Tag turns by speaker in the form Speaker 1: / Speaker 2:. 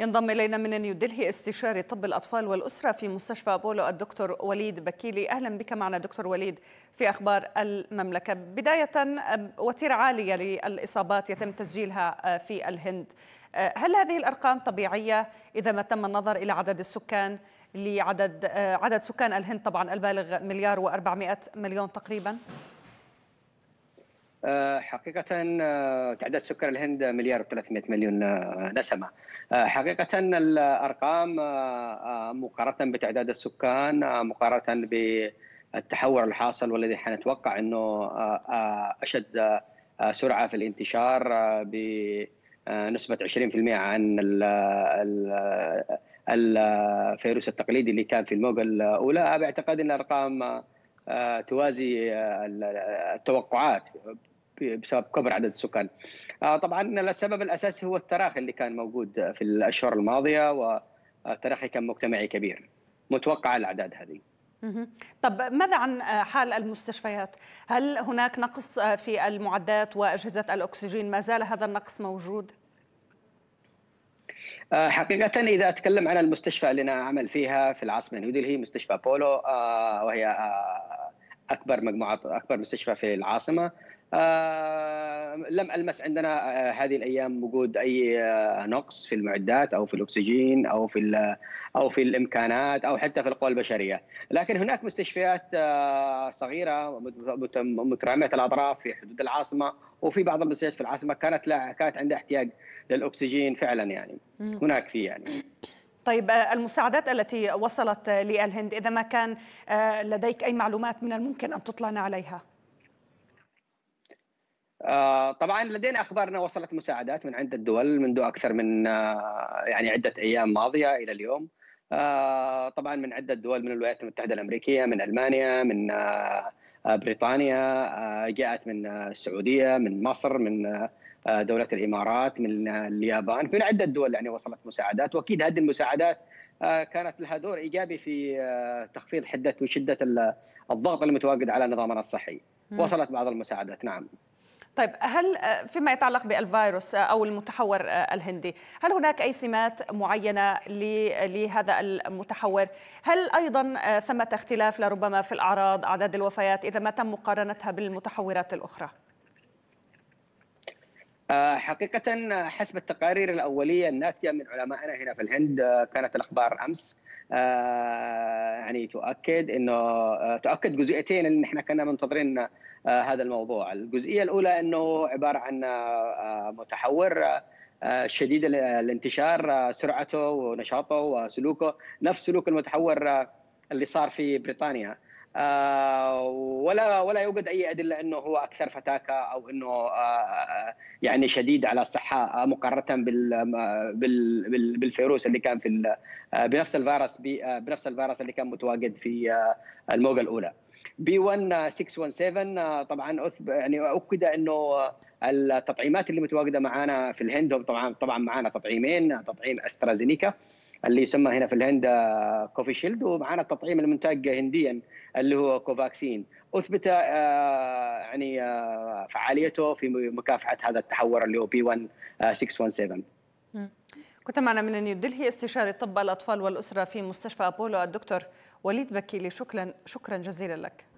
Speaker 1: ينضم إلينا من نيودلهي استشاري طب الأطفال والأسرة في مستشفى أبولو الدكتور وليد بكيلي أهلا بك معنا دكتور وليد في أخبار المملكة بداية وتيرة عالية للإصابات يتم تسجيلها آه، في الهند آه، هل هذه الأرقام طبيعية إذا ما تم النظر إلى عدد السكان لعدد آه، عدد سكان الهند طبعا البالغ مليار و400 مليون تقريباً؟
Speaker 2: آه، حقيقة آه، تعداد سكر الهند مليار و300 مليون آه، نسمة حقيقة الأرقام مقارنة بتعداد السكان مقارنة بالتحور الحاصل والذي حنتوقع أنه أشد سرعة في الانتشار بنسبة 20% عن الفيروس التقليدي اللي كان في الموجة الأولى أعتقد أن الأرقام توازي التوقعات بسبب كبر عدد السكان. آه، طبعا السبب الاساسي هو التراخي اللي كان موجود في الاشهر الماضيه وتراخي كان مجتمعي كبير. متوقع الاعداد هذه.
Speaker 1: طب ماذا عن حال المستشفيات؟ هل هناك نقص في المعدات واجهزه الاكسجين؟ ما زال هذا النقص موجود؟
Speaker 2: آه، حقيقة إذا أتكلم عن المستشفى اللي أنا أعمل فيها في العاصمة نيودلهي مستشفى بولو آه، وهي اكبر مجموعه اكبر مستشفى في العاصمه آه لم المس عندنا آه هذه الايام وجود اي آه نقص في المعدات او في الاكسجين او في او في الامكانات او حتى في القوى البشريه، لكن هناك مستشفيات آه، صغيره متراميه الاطراف في حدود العاصمه وفي بعض المستشفيات في العاصمه كانت لا كانت عندها احتياج للاكسجين فعلا يعني هناك في يعني
Speaker 1: طيب آه، المساعدات التي وصلت للهند إذا ما كان آه، لديك أي معلومات من الممكن أن تطلعنا عليها
Speaker 2: آه، طبعا لدينا اخبار انه وصلت مساعدات من عده دول منذ اكثر من يعني عده ايام ماضيه الى اليوم طبعا من عده دول من الولايات المتحده الامريكيه من المانيا من بريطانيا جاءت من السعوديه من مصر من آه، دوله الامارات من اليابان من عده دول يعني وصلت مساعدات واكيد هذه المساعدات آه، كانت لها دور ايجابي في آه، تخفيض حده وشده الضغط المتواجد على نظامنا الصحي وصلت بعض المساعدات نعم
Speaker 1: طيب هل فيما يتعلق بالفيروس او المتحور الهندي، هل هناك اي سمات معينه لهذا المتحور؟ هل ايضا ثمه اختلاف لربما في الاعراض، اعداد الوفيات اذا ما تم مقارنتها بالمتحورات الاخرى؟
Speaker 2: آه، حقيقة حسب التقارير الأولية الناتجة من علمائنا هنا في الهند آه، كانت الأخبار أمس آه، يعني تؤكد انه تؤكد جزئيتين اللي احنا كنا منتظرين هذا الموضوع، الجزئيه الاولى انه عباره عن متحور شديد الانتشار سرعته ونشاطه وسلوكه نفس سلوك المتحور اللي صار في بريطانيا آه، ولا ولا يوجد اي ادله انه هو اكثر فتاكه او انه آه، آه، يعني شديد على الصحه مقارنه بال بالفيروس اللي كان في بنفس الفيروس بنفس الفيروس اللي كان متواجد في الموجه الاولى. بي 1617 طبعا أثب يعني اكد انه التطعيمات اللي متواجده معانا في الهند طبعا طبعا معانا تطعيمين تطعيم استرازينيكا اللي يسمى هنا في الهند كوفي شيلد ومعنا التطعيم المنتج هنديا اللي هو كوفاكسين اثبت آه، يعني آه، فعاليته في مكافحه هذا التحور اللي هو بي 1617 آه،
Speaker 1: كنت معنا من نيودلهي استشاري طب الاطفال والاسره في مستشفى ابولو الدكتور وليد بكيلي شكرا شكرا جزيلا لك